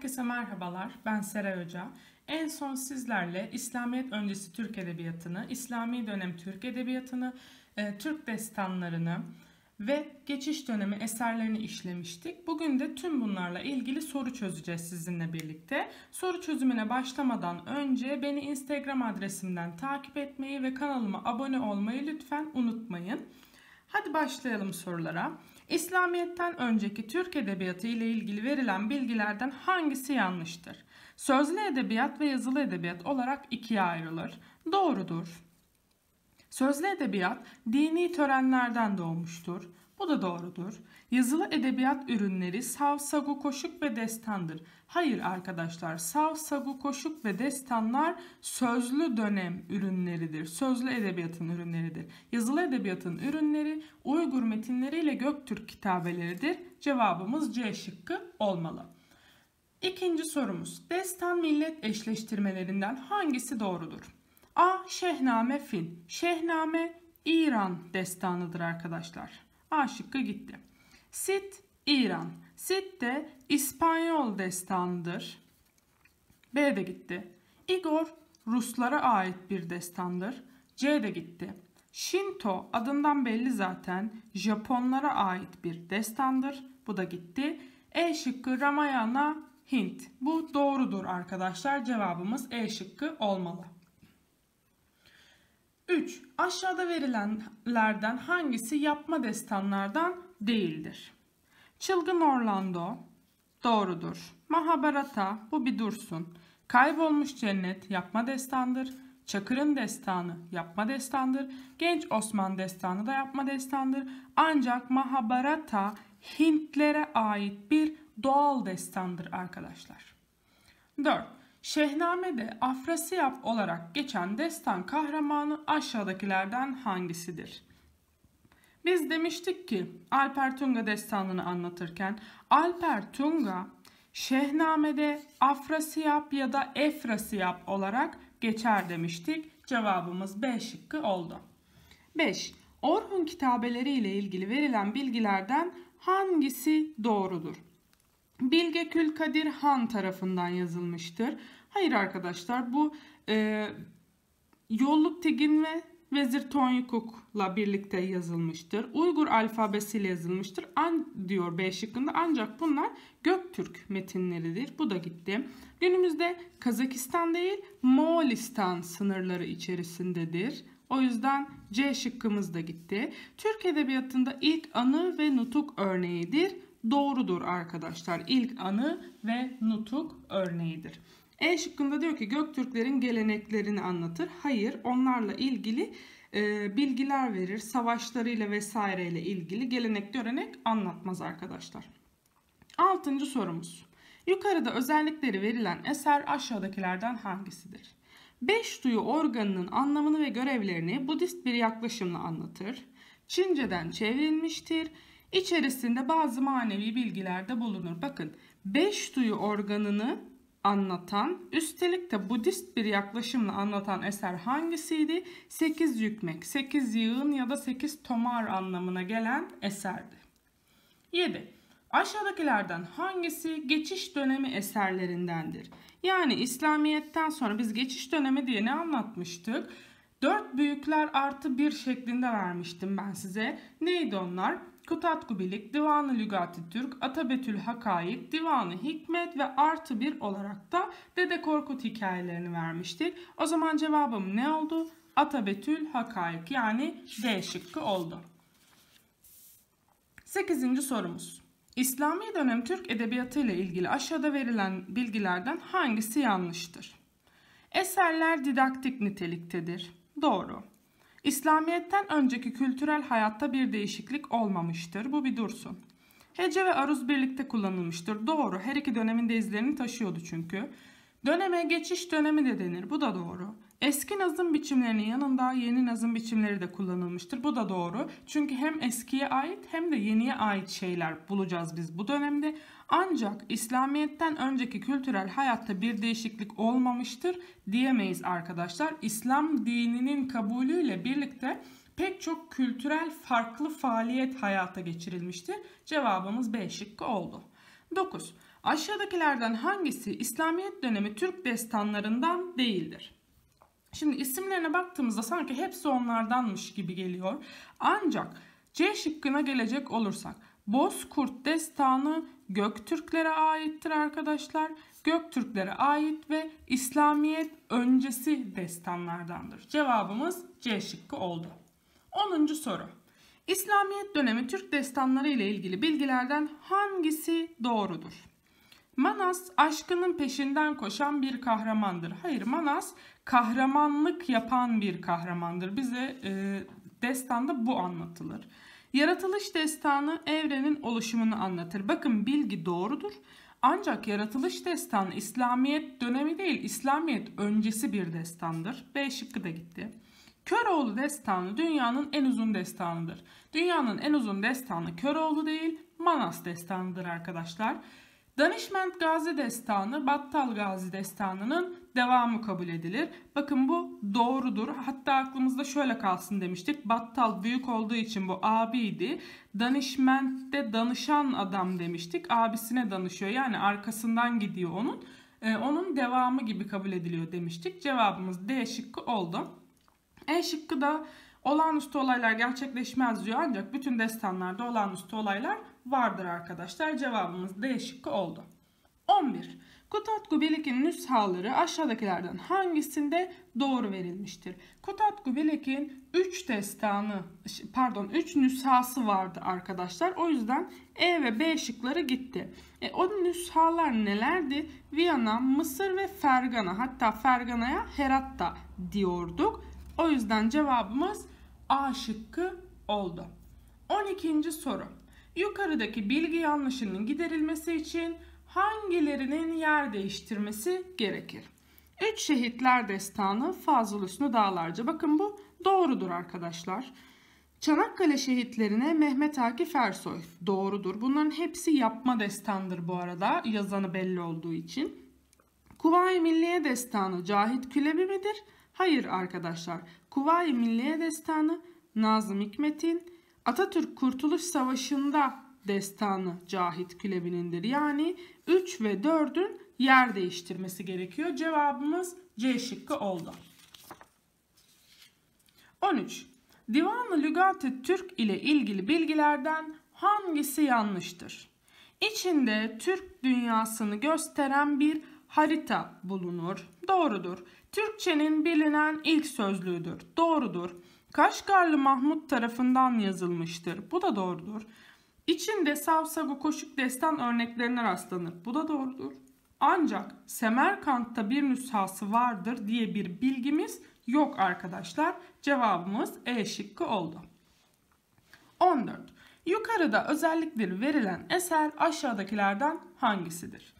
Herkese merhabalar, ben Seray Hoca. En son sizlerle İslamiyet öncesi Türk Edebiyatı'nı, İslami dönem Türk Edebiyatı'nı, e, Türk destanlarını ve geçiş dönemi eserlerini işlemiştik. Bugün de tüm bunlarla ilgili soru çözeceğiz sizinle birlikte. Soru çözümüne başlamadan önce beni Instagram adresimden takip etmeyi ve kanalıma abone olmayı lütfen unutmayın. Hadi başlayalım sorulara. İslamiyet'ten önceki Türk edebiyatı ile ilgili verilen bilgilerden hangisi yanlıştır? Sözlü edebiyat ve yazılı edebiyat olarak ikiye ayrılır. Doğrudur. Sözlü edebiyat dini törenlerden doğmuştur. Bu da doğrudur. Yazılı edebiyat ürünleri sav, sagu, koşuk ve destandır. Hayır arkadaşlar, sav, sagu, koşuk ve destanlar sözlü dönem ürünleridir. Sözlü edebiyatın ürünleridir. Yazılı edebiyatın ürünleri Uygur metinleriyle Göktürk kitabeleridir. Cevabımız C şıkkı olmalı. İkinci sorumuz, destan millet eşleştirmelerinden hangisi doğrudur? A. Şehname Fil. Şehname İran destanıdır arkadaşlar. A şıkkı gitti. Sit İran. Sit de İspanyol destanıdır. B de gitti. Igor Ruslara ait bir destandır. C de gitti. Shinto adından belli zaten Japonlara ait bir destandır. Bu da gitti. E şıkkı Ramayana Hint. Bu doğrudur arkadaşlar. Cevabımız E şıkkı olmalı. 3. Aşağıda verilenlerden hangisi yapma destanlardan değildir? Çılgın Orlando doğrudur. Mahabharata bu bir dursun. Kaybolmuş cennet yapma destandır. Çakır'ın destanı yapma destandır. Genç Osman destanı da yapma destandır. Ancak Mahabharata Hintlere ait bir doğal destandır arkadaşlar. 4. Şehname'de Afrasiyap olarak geçen destan kahramanı aşağıdakilerden hangisidir? Biz demiştik ki Alper Tunga destanını anlatırken Alper Tunga Şehname'de Afrasiyap ya da Efrasiyap olarak geçer demiştik. Cevabımız B şıkkı oldu. 5. Orhun kitabeleri ile ilgili verilen bilgilerden hangisi doğrudur? Bilge Kül Kadir Han tarafından yazılmıştır. Hayır arkadaşlar bu e, Yolluk Tegin ve Vezir Tonyukuk'la birlikte yazılmıştır. Uygur alfabesiyle yazılmıştır. An diyor B şıkkında ancak bunlar Göktürk metinleridir. Bu da gitti. Günümüzde Kazakistan değil Moğolistan sınırları içerisindedir. O yüzden C şıkkımız da gitti. Türk Edebiyatı'nda ilk anı ve nutuk örneğidir doğrudur arkadaşlar. İlk anı ve nutuk örneğidir. E şıkkında diyor ki Göktürklerin geleneklerini anlatır. Hayır onlarla ilgili e, bilgiler verir. Savaşlarıyla vesaireyle ilgili gelenek görenek anlatmaz arkadaşlar. Altıncı sorumuz. Yukarıda özellikleri verilen eser aşağıdakilerden hangisidir? Beş duyu organının anlamını ve görevlerini Budist bir yaklaşımla anlatır. Çince'den çevrilmiştir İçerisinde bazı manevi bilgiler de bulunur. Bakın beş duyu organını anlatan, üstelik de Budist bir yaklaşımla anlatan eser hangisiydi? Sekiz yükmek, sekiz yığın ya da sekiz tomar anlamına gelen eserdi. 7. Aşağıdakilerden hangisi geçiş dönemi eserlerindendir? Yani İslamiyet'ten sonra biz geçiş dönemi diye ne anlatmıştık? Dört büyükler artı bir şeklinde vermiştim ben size. Neydi onlar? Kutatkubilik, Divanı Lügati Türk, Atabetül Hakayık, Divanı Hikmet ve artı bir olarak da Dede Korkut hikayelerini vermiştik. O zaman cevabım ne oldu? Atabetül Hakayık yani D şıkkı oldu. 8. sorumuz. İslami dönem Türk edebiyatı ile ilgili aşağıda verilen bilgilerden hangisi yanlıştır? Eserler didaktik niteliktedir. Doğru. İslamiyet'ten önceki kültürel hayatta bir değişiklik olmamıştır. Bu bir dursun. Hece ve aruz birlikte kullanılmıştır. Doğru. Her iki dönemin de izlerini taşıyordu çünkü. Döneme geçiş dönemi de denir. Bu da doğru. Eski nazım biçimlerinin yanında yeni nazım biçimleri de kullanılmıştır. Bu da doğru. Çünkü hem eskiye ait hem de yeniye ait şeyler bulacağız biz bu dönemde. Ancak İslamiyet'ten önceki kültürel hayatta bir değişiklik olmamıştır diyemeyiz arkadaşlar. İslam dininin kabulüyle birlikte pek çok kültürel farklı faaliyet hayata geçirilmiştir. Cevabımız B şıkkı oldu. 9. Aşağıdakilerden hangisi İslamiyet dönemi Türk destanlarından değildir? Şimdi isimlerine baktığımızda sanki hepsi onlardanmış gibi geliyor. Ancak C şıkkına gelecek olursak Bozkurt destanı Göktürklere aittir arkadaşlar. Göktürklere ait ve İslamiyet öncesi destanlardandır. Cevabımız C şıkkı oldu. 10. soru. İslamiyet dönemi Türk destanları ile ilgili bilgilerden hangisi doğrudur? Manas aşkının peşinden koşan bir kahramandır. Hayır Manas kahramanlık yapan bir kahramandır. Bize e, destanda bu anlatılır. Yaratılış destanı evrenin oluşumunu anlatır. Bakın bilgi doğrudur. Ancak yaratılış destanı İslamiyet dönemi değil, İslamiyet öncesi bir destandır. B şıkkı da gitti. Köroğlu destanı dünyanın en uzun destanıdır. Dünyanın en uzun destanı Köroğlu değil, Manas destanıdır arkadaşlar. Danişment Gazi destanı Battal Gazi destanının devamı kabul edilir. Bakın bu doğrudur. Hatta aklımızda şöyle kalsın demiştik. Battal büyük olduğu için bu abiydi. Danışmente danışan adam demiştik. Abisine danışıyor. Yani arkasından gidiyor onun. Ee, onun devamı gibi kabul ediliyor demiştik. Cevabımız D şıkkı oldu. E şıkkı da olağanüstü olaylar gerçekleşmez diyor ancak bütün destanlarda olağanüstü olaylar vardır arkadaşlar. Cevabımız D şıkkı oldu. 11. Kotat Gubelik'in nüshaları aşağıdakilerden hangisinde doğru verilmiştir? Kotat Gubelik'in 3 destanı pardon 3 nüshası vardı arkadaşlar. O yüzden E ve B şıkları gitti. E, o nüshalar nelerdi? Viyana, Mısır ve Fergana. Hatta Fergana'ya Herat da diyorduk. O yüzden cevabımız A şıkkı oldu. 12. soru. Yukarıdaki bilgi yanlışının giderilmesi için hangilerinin yer değiştirmesi gerekir? Üç Şehitler Destanı Fazıl Hüsnü Dağlarca. Bakın bu doğrudur arkadaşlar. Çanakkale şehitlerine Mehmet Akif Ersoy doğrudur. Bunların hepsi yapma destandır bu arada yazanı belli olduğu için. Kuvayi Milliye Destanı Cahit Külebi midir? Hayır arkadaşlar. Kuvayi Milliye Destanı Nazım Hikmet'in Atatürk Kurtuluş Savaşı'nda destanı Cahit Külebinindir. Yani 3 ve 4'ün yer değiştirmesi gerekiyor. Cevabımız C şıkkı oldu. 13. Divanı ı Lügat-ı Türk ile ilgili bilgilerden hangisi yanlıştır? İçinde Türk dünyasını gösteren bir harita bulunur. Doğrudur. Türkçenin bilinen ilk sözlüğüdür. Doğrudur. Kaşgarlı Mahmut tarafından yazılmıştır. Bu da doğrudur. İçinde Savsago koşuk destan örneklerine rastlanır. Bu da doğrudur. Ancak Semerkant'ta bir nüshası vardır diye bir bilgimiz yok arkadaşlar. Cevabımız E şıkkı oldu. 14. Yukarıda özellikleri verilen eser aşağıdakilerden hangisidir?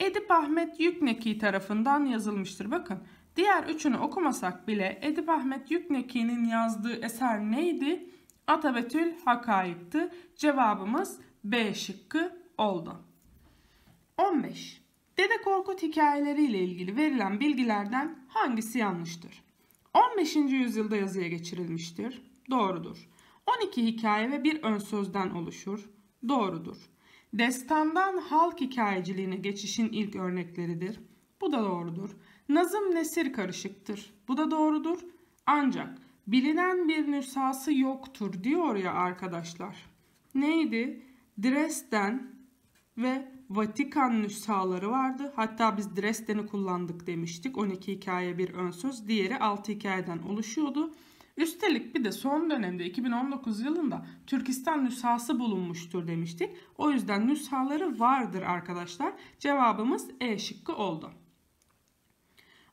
Edip Ahmet Yükneki tarafından yazılmıştır. Bakın diğer üçünü okumasak bile Edip Ahmet Yükneki'nin yazdığı eser neydi? Atabetül Hakayık'tı. Cevabımız B şıkkı oldu. 15. Dede Korkut hikayeleriyle ilgili verilen bilgilerden hangisi yanlıştır? 15. yüzyılda yazıya geçirilmiştir. Doğrudur. 12 hikaye ve bir ön sözden oluşur. Doğrudur. Destandan halk hikayeciliğine geçişin ilk örnekleridir. Bu da doğrudur. Nazım Nesir karışıktır. Bu da doğrudur. Ancak Bilinen bir nüshası yoktur diyor ya arkadaşlar. Neydi? Dresden ve Vatikan nüshaları vardı. Hatta biz Dresden'i kullandık demiştik. 12 hikaye bir ön söz. Diğeri 6 hikayeden oluşuyordu. Üstelik bir de son dönemde 2019 yılında Türkistan nüshası bulunmuştur demiştik. O yüzden nüshaları vardır arkadaşlar. Cevabımız E şıkkı oldu.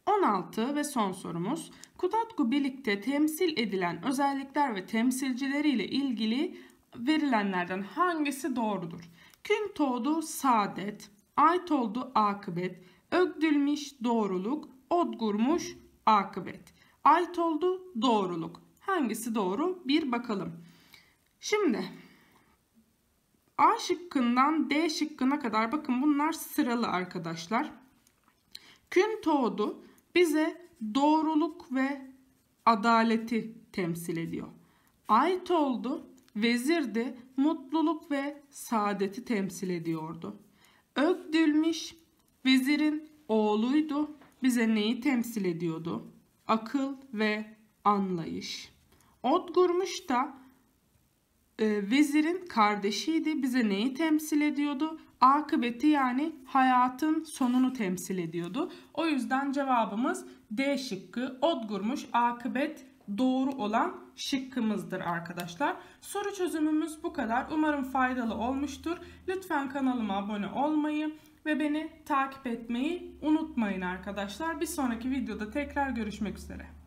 16 ve son sorumuz. Kudatku birlikte temsil edilen özellikler ve temsilcileriyle ilgili verilenlerden hangisi doğrudur? Kün toğdu saadet, ait oldu akıbet, ögdülmüş doğruluk, odgurmuş akıbet. Ait oldu doğruluk. Hangisi doğru? Bir bakalım. Şimdi A şıkkından D şıkkına kadar bakın bunlar sıralı arkadaşlar. Kün toğdu bize doğruluk ve adaleti temsil ediyor. Ait oldu, vezir de mutluluk ve saadeti temsil ediyordu. Ögdülmiş vezirin oğluydu, bize neyi temsil ediyordu? Akıl ve anlayış. Odgurmuş da e, vezirin kardeşiydi, bize neyi temsil ediyordu? akıbeti yani hayatın sonunu temsil ediyordu. O yüzden cevabımız D şıkkı. Odgurmuş akıbet doğru olan şıkkımızdır arkadaşlar. Soru çözümümüz bu kadar. Umarım faydalı olmuştur. Lütfen kanalıma abone olmayı ve beni takip etmeyi unutmayın arkadaşlar. Bir sonraki videoda tekrar görüşmek üzere.